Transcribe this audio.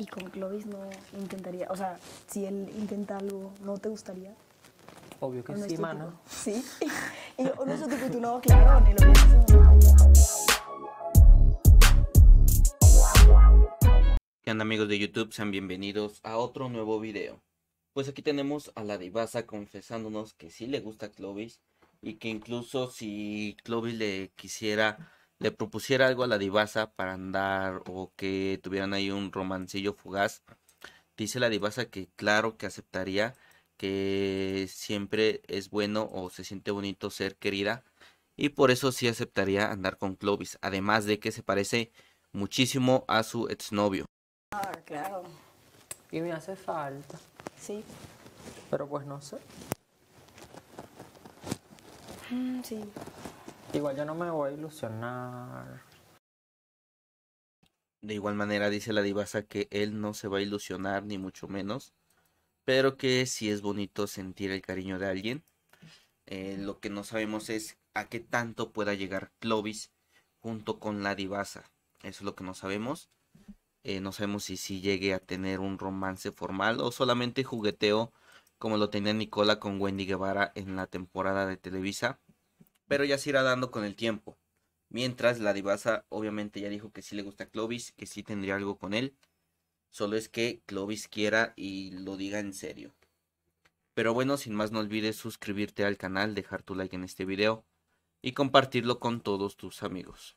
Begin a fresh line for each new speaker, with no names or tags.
¿Y con Clovis no intentaría? O sea, si él intenta algo, ¿no te gustaría? Obvio que sí, mano. Sí. y no tú no, claro, ni lo ¿Qué onda amigos de YouTube? Sean bienvenidos a otro nuevo video. Pues aquí tenemos a la divasa confesándonos que sí le gusta Clovis y que incluso si Clovis le quisiera le propusiera algo a la divasa para andar o que tuvieran ahí un romancillo fugaz. Dice la divasa que claro que aceptaría, que siempre es bueno o se siente bonito ser querida y por eso sí aceptaría andar con Clovis, además de que se parece muchísimo a su exnovio. Ah, claro. Y me hace falta. Sí. Pero pues no sé. Mm, sí. Igual yo no me voy a ilusionar. De igual manera dice la divasa que él no se va a ilusionar ni mucho menos, pero que sí es bonito sentir el cariño de alguien. Eh, lo que no sabemos es a qué tanto pueda llegar Clovis junto con la divasa. Eso es lo que no sabemos. Eh, no sabemos si, si llegue a tener un romance formal o solamente jugueteo como lo tenía Nicola con Wendy Guevara en la temporada de Televisa pero ya se irá dando con el tiempo. Mientras la divasa obviamente ya dijo que sí le gusta a Clovis, que sí tendría algo con él. Solo es que Clovis quiera y lo diga en serio. Pero bueno, sin más no olvides suscribirte al canal, dejar tu like en este video y compartirlo con todos tus amigos.